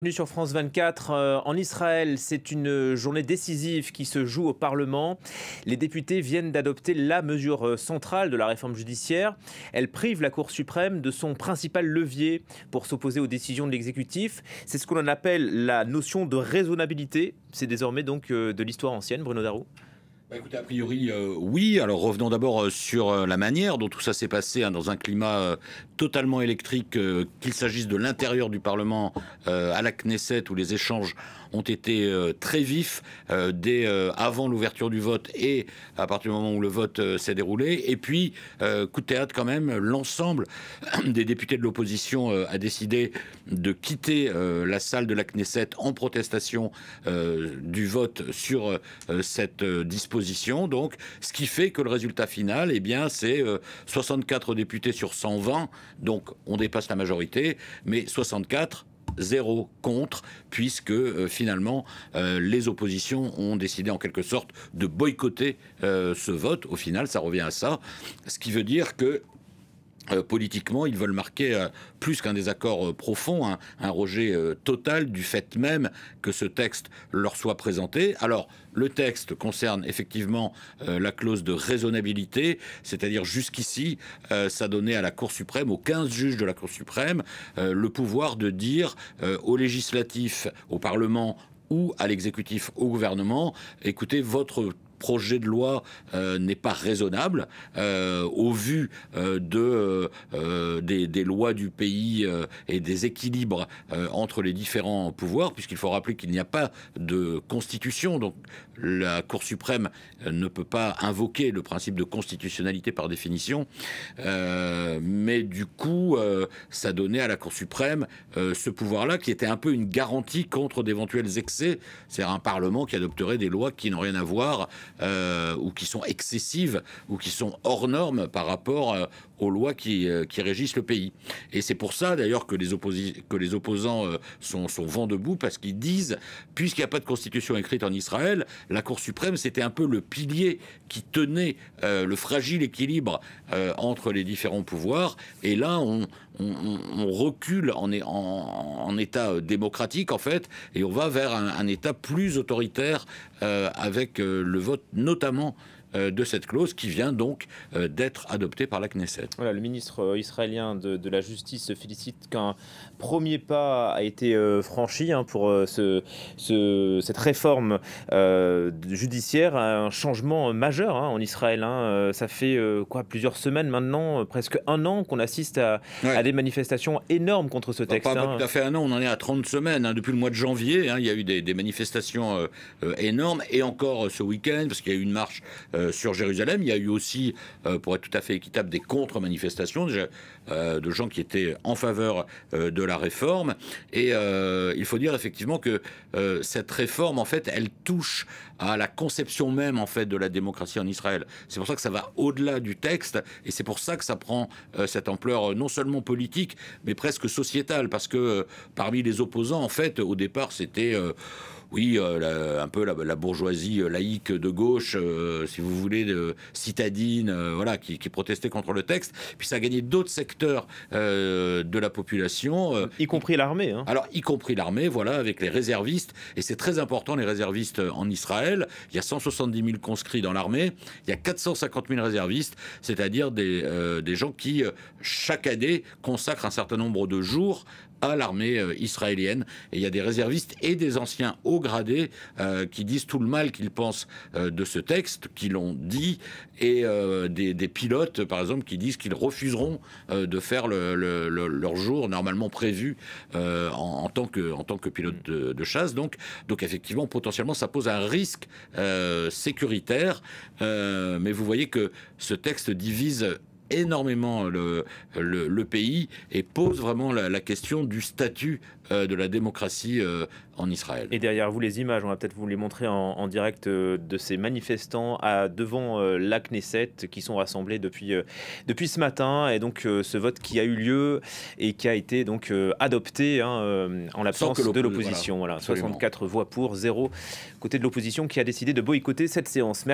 Bienvenue sur France 24. Euh, en Israël, c'est une journée décisive qui se joue au Parlement. Les députés viennent d'adopter la mesure euh, centrale de la réforme judiciaire. Elle prive la Cour suprême de son principal levier pour s'opposer aux décisions de l'exécutif. C'est ce qu'on appelle la notion de raisonnabilité. C'est désormais donc euh, de l'histoire ancienne, Bruno Darou. Bah, a priori, euh, oui. Alors revenons d'abord euh, sur euh, la manière dont tout ça s'est passé hein, dans un climat totalement électrique, qu'il s'agisse de l'intérieur du Parlement à la Knesset, où les échanges ont été très vifs dès avant l'ouverture du vote et à partir du moment où le vote s'est déroulé. Et puis, coup de théâtre quand même, l'ensemble des députés de l'opposition a décidé de quitter la salle de la Knesset en protestation du vote sur cette disposition donc, ce qui fait que le résultat final, et eh bien, c'est 64 euh, députés sur 120. Donc, on dépasse la majorité, mais 64 zéro contre, puisque euh, finalement euh, les oppositions ont décidé en quelque sorte de boycotter ce vote. Au final, ça revient à ça, ce qui veut dire que euh, politiquement, ils veulent marquer euh, plus qu'un désaccord euh, profond, un, hein, un rejet total du fait même que ce texte leur soit présenté. Alors, le texte concerne effectivement la clause de raisonnabilité, c'est-à-dire jusqu'ici, ça donnait à la Cour suprême, aux 15 juges de la Cour suprême, le pouvoir de dire au législatif, au Parlement, ou à l'exécutif, au gouvernement, écoutez, votre projet de loi euh, n'est pas raisonnable euh, au vu euh, de, des, des, lois du pays et des équilibres entre les différents pouvoirs, puisqu'il faut rappeler qu'il n'y a pas de constitution, donc la Cour suprême ne peut pas invoquer le principe de constitutionnalité par définition, mais du coup, ça donnait à la Cour suprême ce pouvoir-là qui était un peu une garantie contre d'éventuels excès, c'est-à-dire un Parlement qui adopterait des lois qui n'ont rien à voir euh, ou qui sont excessives ou qui sont hors normes par rapport euh, aux lois qui, euh, qui, régissent le pays. Et c'est pour ça d'ailleurs que, que, les opposants sont, sont vent debout parce qu'ils disent, puisqu'il n'y a pas de constitution écrite en Israël, la Cour suprême c'était un peu le pilier qui tenait le fragile équilibre entre les différents pouvoirs. Et là, on, recule en, en, en, état démocratique en fait, et on va vers un, état plus autoritaire avec le vote notamment euh, de cette clause qui vient donc euh, d'être adoptée par la Knesset. Voilà, le ministre euh, israélien de, la Justice félicite qu'un premier pas a été franchi hein, pour ce, cette réforme judiciaire, un changement majeur hein, en Israël. Hein. Ça fait quoi plusieurs semaines maintenant, presque un an qu'on assiste à, des manifestations énormes contre ce texte. pas, tout à fait un an, on en est à 30 semaines. Depuis le mois de janvier, il y a eu des, manifestations énormes et encore ce week-end, parce qu'il y a eu une marche euh, sur Jérusalem. Il y a eu aussi, euh, pour être tout à fait équitable, des contre-manifestations euh, de gens qui étaient en faveur de la réforme. Et il faut dire effectivement que cette réforme, en fait, elle touche à la conception même en fait de la démocratie en Israël. C'est pour ça que ça va au-delà du texte et c'est pour ça que ça prend cette ampleur non seulement politique mais presque sociétale parce que parmi les opposants en fait au départ c'était oui, euh, un peu la, bourgeoisie euh, laïque de gauche, euh, si vous voulez, de, citadine, voilà, qui, protestait contre le texte. Puis ça a gagné d'autres secteurs de la population. y compris l'armée. Hein. Alors, y compris l'armée, voilà, avec les réservistes. Et c'est très important, les réservistes en Israël. Il y a 170 000 conscrits dans l'armée. Il y a 450 000 réservistes, c'est-à-dire des, des gens qui, chaque année, consacrent un certain nombre de jours à l'armée israélienne. Et il y a des réservistes et des anciens hauts gradés euh, qui disent tout le mal qu'ils pensent euh, de ce texte, qui l'ont dit, et euh, des, des, pilotes, par exemple, qui disent qu'ils refuseront de faire leur jour normalement prévu en, tant que, en tant que pilote de, de, chasse. Donc, donc effectivement, potentiellement, ça pose un risque sécuritaire. mais vous voyez que ce texte divise énormément euh, le, le, pays et pose vraiment la, question du statut euh, de la démocratie euh, en Israël. Et derrière vous, les images, on va peut-être vous les montrer en, direct de ces manifestants à, devant la Knesset qui sont rassemblés depuis, depuis ce matin. Et donc, ce vote qui a eu lieu et qui a été donc adopté hein, en l'absence de l'opposition. 64 voix pour, 0 côté de l'opposition qui a décidé de boycotter cette séance.